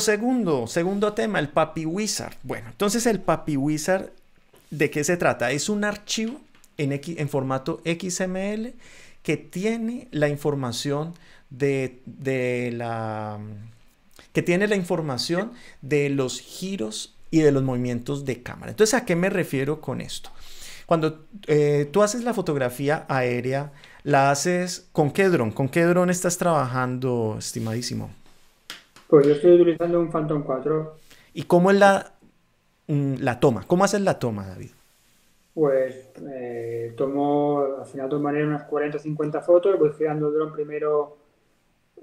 segundo, segundo tema, el Papi Wizard. Bueno, entonces el Papi Wizard, ¿de qué se trata? Es un archivo en, en formato XML que tiene la información de, la que tiene la información de los giros y de los movimientos de cámara. Entonces, ¿a qué me refiero con esto? Cuando eh, tú haces la fotografía aérea, la haces con qué dron, con qué dron estás trabajando, estimadísimo. Pues yo estoy utilizando un Phantom 4. ¿Y cómo es la, mm, la toma? ¿Cómo haces la toma, David? Pues eh, tomo, al final de maneras, unas 40 o 50 fotos, voy girando el dron primero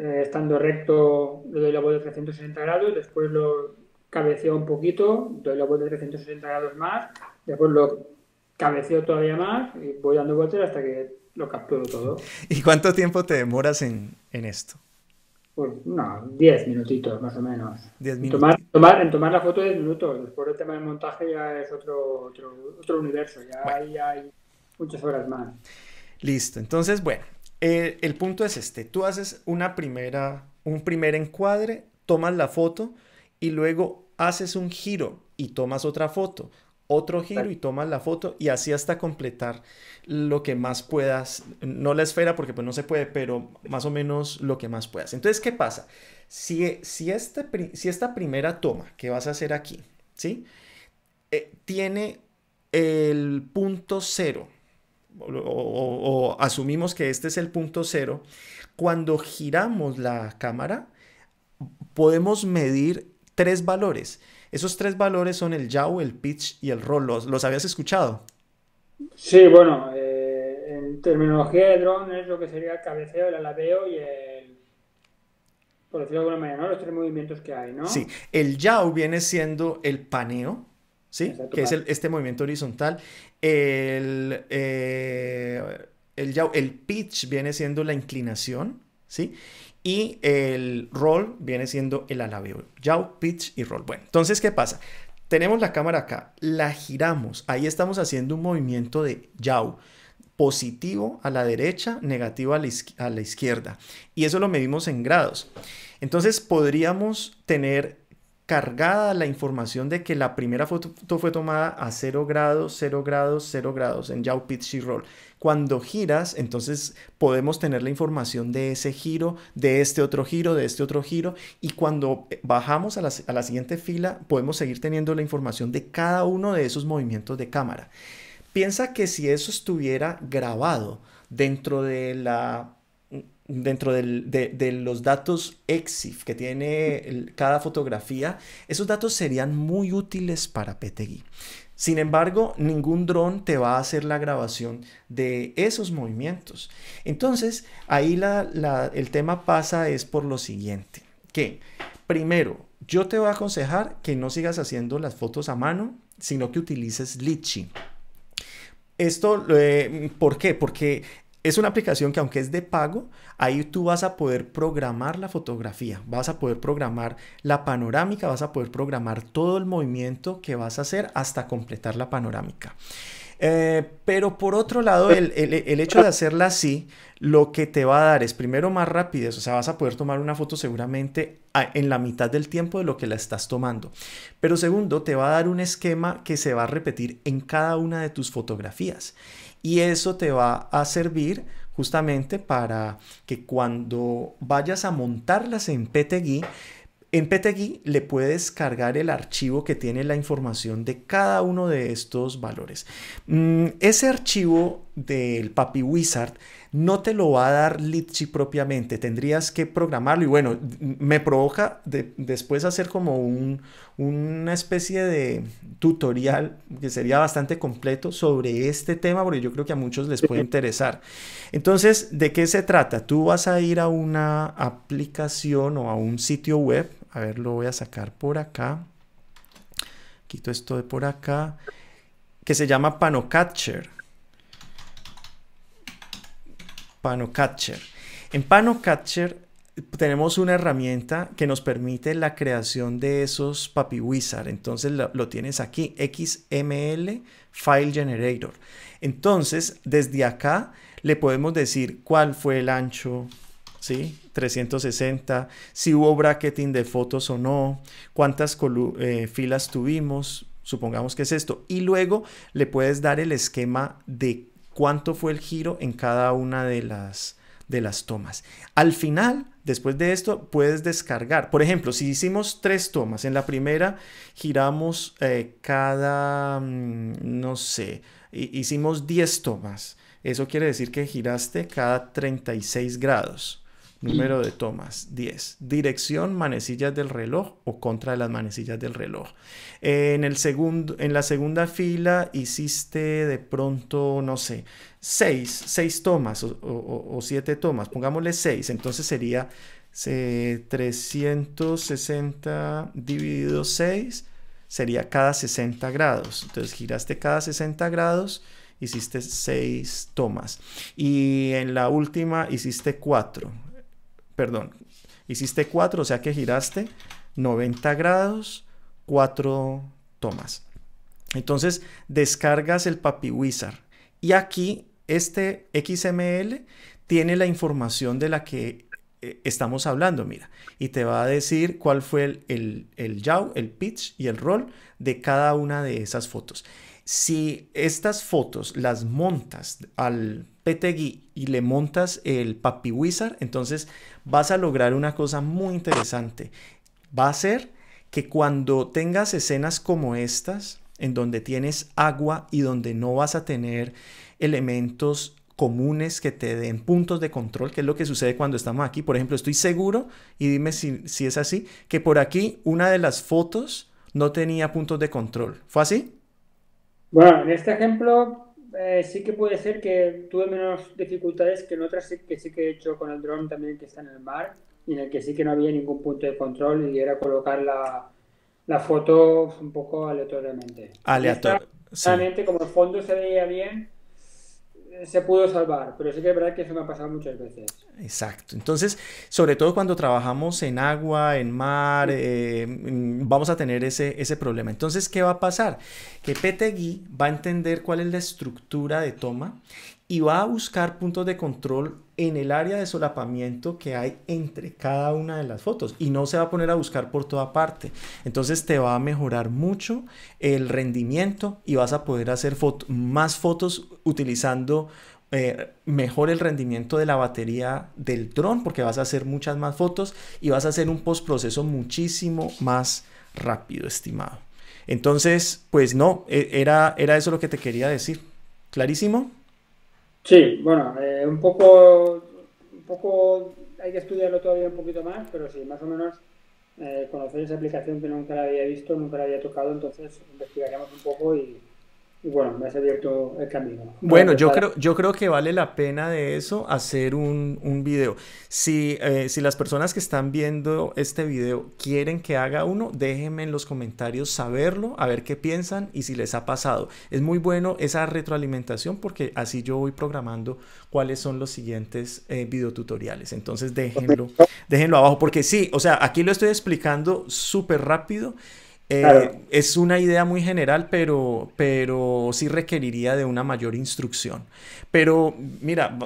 eh, estando recto, le doy la vuelta de 360 grados, después lo cabeceo un poquito, doy la vuelta de 360 grados más, después lo cabeceo todavía más y voy dando vueltas hasta que lo capturo todo. ¿Y cuánto tiempo te demoras en esto? Pues, no, 10 minutitos más o menos. minutos. Tomar, en tomar la foto 10 minutos. Después el tema del montaje ya es otro, otro, otro universo. Ya, hay muchas horas más. Listo. Entonces, bueno, eh, el punto es este. Tú haces una primera, un primer encuadre, tomas la foto y luego haces un giro y tomas otra foto otro giro y tomas la foto y así hasta completar lo que más puedas, no la esfera porque pues no se puede, pero más o menos lo que más puedas. Entonces, ¿qué pasa? Si, si, esta, si esta primera toma que vas a hacer aquí, ¿sí? Eh, tiene el punto cero, o, o asumimos que este es el punto cero, cuando giramos la cámara podemos medir tres valores. Esos tres valores son el yaw, el pitch y el roll. ¿Los, habías escuchado? Sí, bueno, eh, en terminología de drone es lo que sería el cabeceo, el alabeo y el... Por decirlo de alguna manera, ¿no? Los tres movimientos que hay, ¿no? Sí, el yaw viene siendo el paneo, ¿sí? que es este movimiento horizontal. El, eh, el, yaw, el pitch viene siendo la inclinación, ¿sí? y el roll viene siendo el alabeo, yaw, pitch y roll. Bueno, entonces, ¿qué pasa? Tenemos la cámara acá, la giramos, ahí estamos haciendo un movimiento de yaw positivo a la derecha, negativo a la, izquierda. Y eso lo medimos en grados. Entonces podríamos tener cargada la información de que la primera foto fue tomada a 0 grados, 0 grados, 0 grados en yaw pitch y roll. Cuando giras, entonces podemos tener la información de ese giro, de este otro giro, de este otro giro. Y cuando eh, bajamos a la, siguiente fila, podemos seguir teniendo la información de cada uno de esos movimientos de cámara. Piensa que si eso estuviera grabado dentro de dentro de, los datos EXIF que tiene cada fotografía, esos datos serían muy útiles para PTGI. Sin embargo, ningún dron te va a hacer la grabación de esos movimientos. Entonces, ahí el tema pasa es por lo siguiente, que primero, yo te voy a aconsejar que no sigas haciendo las fotos a mano, sino que utilices Litchi. Esto, eh, ¿por qué? Porque es una aplicación que aunque es de pago, ahí tú vas a poder programar la fotografía, vas a poder programar la panorámica, vas a poder programar todo el movimiento que vas a hacer hasta completar la panorámica. Eh, pero por otro lado, el, hecho de hacerla así, lo que te va a dar es primero más rapidez, o sea, vas a poder tomar una foto seguramente en la mitad del tiempo de lo que la estás tomando. Pero segundo, te va a dar un esquema que se va a repetir en cada una de tus fotografías y eso te va a servir justamente para que cuando vayas a montarlas en PTGui, en PTGui le puedes cargar el archivo que tiene la información de cada uno de estos valores. Mm, ese archivo del Papi Wizard no te lo va a dar Litchi propiamente, tendrías que programarlo y bueno, me provoca después hacer como una especie de tutorial que sería bastante completo sobre este tema porque yo creo que a muchos les puede interesar. Entonces, ¿de qué se trata? Tú vas a ir a una aplicación o a un sitio web, a ver, lo voy a sacar por acá, quito esto de por acá, que se llama Panocatcher pano Catcher. En pano Catcher tenemos una herramienta que nos permite la creación de esos Papi Wizard. Entonces lo, tienes aquí, XML File Generator. Entonces, desde acá le podemos decir cuál fue el ancho, ¿sí? 360, si hubo bracketing de fotos o no, cuántas eh, filas tuvimos, supongamos que es esto. Y luego le puedes dar el esquema de cuánto fue el giro en cada una de las, de las tomas. Al final, después de esto, puedes descargar. Por ejemplo, si hicimos tres tomas, en la primera giramos eh, cada, mm, no sé, hicimos 10 tomas. Eso quiere decir que giraste cada 36 grados. Número de tomas, 10. Dirección, manecillas del reloj o contra de las manecillas del reloj. en, el segundo, en la segunda fila hiciste de pronto, no sé, 6, tomas o 7 tomas. Pongámosle 6. Entonces sería 360 dividido 6 sería cada 60 grados. Entonces giraste cada 60 grados hiciste 6 tomas y en la última hiciste 4 perdón, hiciste 4, o sea que giraste 90 grados, 4 tomas. Entonces descargas el Papi Wizard y aquí este XML tiene la información de la que eh, estamos hablando, mira, y te va a decir cuál fue el, el, el yaw, el pitch y el roll de cada una de esas fotos. Si estas fotos las montas al Petegui y le montas el Papi Wizard, entonces vas a lograr una cosa muy interesante. Va a ser que cuando tengas escenas como estas, en donde tienes agua y donde no vas a tener elementos comunes que te den puntos de control, que es lo que sucede cuando estamos aquí. Por ejemplo, estoy seguro, y dime si, si es así, que por aquí una de las fotos no tenía puntos de control. ¿Fue así? Bueno, en este ejemplo eh, sí que puede ser que tuve menos dificultades que en otras que sí que he hecho con el dron también que está en el mar y en el que sí que no había ningún punto de control y era colocar la, la foto un poco aleatoriamente. Aleatoriamente, como el fondo se veía bien, se pudo salvar, pero sí que es verdad que eso me ha pasado muchas veces. Exacto. Entonces, sobre todo cuando trabajamos en agua, en mar, eh, vamos a tener ese, problema. Entonces, ¿qué va a pasar? Que Gui va a entender cuál es la estructura de toma y va a buscar puntos de control en el área de solapamiento que hay entre cada una de las fotos y no se va a poner a buscar por toda parte. Entonces te va a mejorar mucho el rendimiento y vas a poder hacer más fotos utilizando eh, mejor el rendimiento de la batería del dron porque vas a hacer muchas más fotos y vas a hacer un postproceso muchísimo más rápido, estimado. Entonces, pues no, e-, era, era eso lo que te quería decir. ¿Clarísimo? Sí, bueno, eh, un poco, un poco hay que estudiarlo todavía un poquito más, pero sí, más o menos eh, conocer esa aplicación que nunca la había visto, nunca la había tocado, entonces investigaremos un poco y, bueno, me abierto el camino. Bueno, yo creo, yo creo que vale la pena de eso hacer un, un video. Si, eh, si las personas que están viendo este video quieren que haga uno, déjenme en los comentarios saberlo, a ver qué piensan y si les ha pasado. Es muy bueno esa retroalimentación porque así yo voy programando cuáles son los siguientes eh, videotutoriales. Entonces déjenlo, déjenlo abajo porque sí, o sea, aquí lo estoy explicando súper rápido. Eh, es una idea muy general, pero, pero sí requeriría de una mayor instrucción. Pero mira,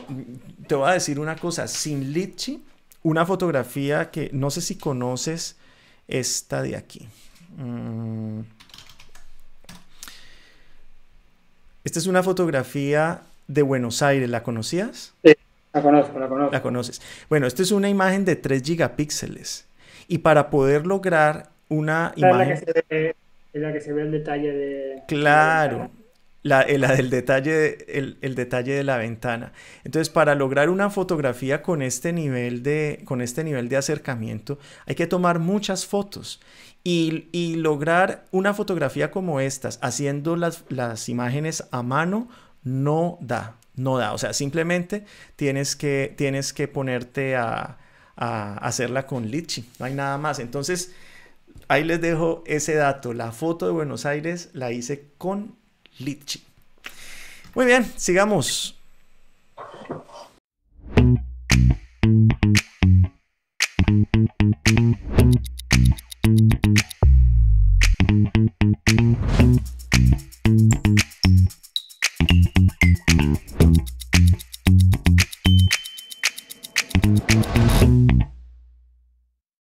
te voy a decir una cosa, sin Litchi, una fotografía que no sé si conoces, esta de aquí. Mm. Esta es una fotografía de Buenos Aires, ¿la conocías? Sí, la conozco, la conozco. La conoces. Bueno, esta es una imagen de 3 gigapíxeles. Y para poder lograr una imagen. en la que se ve el detalle de. Claro. La, eh, la, del detalle, el, detalle de la ventana. Entonces, para lograr una fotografía con este, nivel de, con este nivel de acercamiento, hay que tomar muchas fotos. Y, lograr una fotografía como estas, haciendo las, las, imágenes a mano, no da. No da. O sea, simplemente tienes que, tienes que ponerte a, a hacerla con Litchi. No hay nada más. Entonces, Ahí les dejo ese dato. La foto de Buenos Aires la hice con Litchi. Muy bien, sigamos.